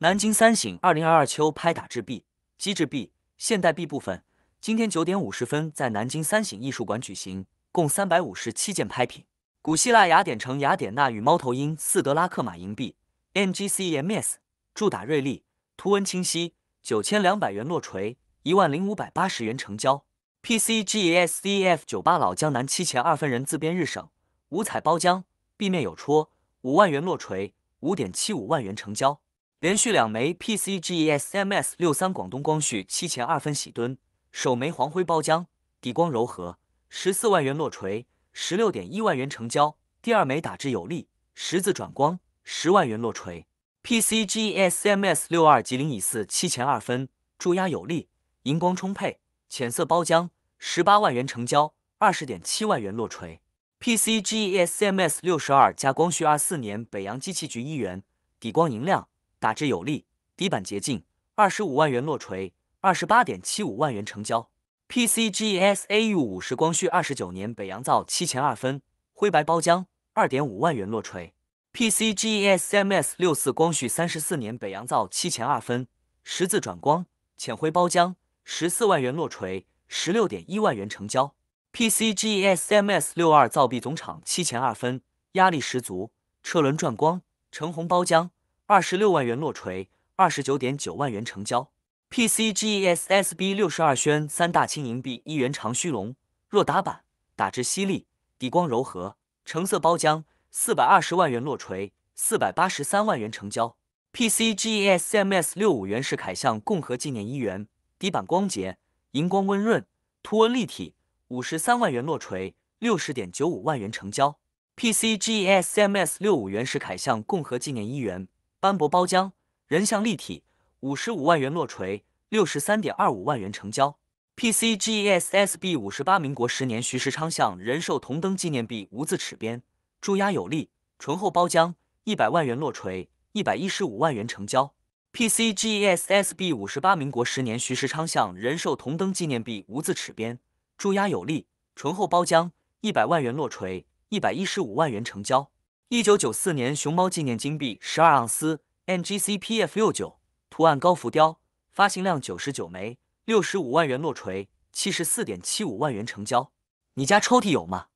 南京三省二零二二秋拍打制币、机制币、现代币部分，今天九点五十分在南京三省艺术馆举行，共三百五十七件拍品。古希腊雅典城雅典娜与猫头鹰四德拉克马银币，NGC MS，铸打锐利，图文清晰，九千两百元落锤，一万零五百八十元成交。PCGS DF 九八老江南七钱二分人自编日省，五彩包浆，币面有戳，五万元落锤，五点七五万元成交。连续两枚 PCGSMS 六三广东光绪七钱二分喜墩，首枚黄灰包浆，底光柔和，十四万元落锤，十六点一万元成交。第二枚打制有力，十字转光，十万元落锤。PCGSMS 六二吉林乙四七钱二分，注压有力，荧光充沛，浅色包浆，十八万元成交，二十点七万元落锤。PCGSMS 六十二加光绪二四年北洋机器局一元，底光莹亮。打制有力，底板洁净，二十五万元落锤，二十八点七五万元成交。PCGS AU 五十，光绪二十九年北洋造七钱二分，灰白包浆，二点五万元落锤。PCGS MS 六四，光绪三十四年北洋造七钱二分，十字转光，浅灰包浆，十四万元落锤，十六点一万元成交。PCGS MS 六二，造币总厂七钱二分，压力十足，车轮转光，橙红包浆。二十六万元落锤，二十九点九万元成交。PCGS SB 六十二宣三大青银币一元长须龙，若打板，打之犀利，底光柔和，橙色包浆，四百二十万元落锤，四百八十三万元成交。PCGS MS 六五袁世凯象共和纪念一元，底板光洁，荧光温润，图文立体，五十三万元落锤，六十点九五万元成交。PCGS MS 六五袁世凯象共和纪念一元。斑驳包浆，人像立体，五十五万元落锤，六十三点二五万元成交。PCGS SB 五十八民国十年徐世昌像人寿铜灯纪念币无字齿边，注压有力，醇厚包浆，一百万元落锤，一百一十五万元成交。PCGS SB 五十八民国十年徐世昌像人寿铜灯纪念币无字齿边，注压有力，醇厚包浆，一百万元落锤，一百一十五万元成交。一九九四年熊猫纪念金币十二盎司，NGC PF 六九，图案高浮雕，发行量九十九枚，六十五万元落锤，七十四点七五万元成交。你家抽屉有吗？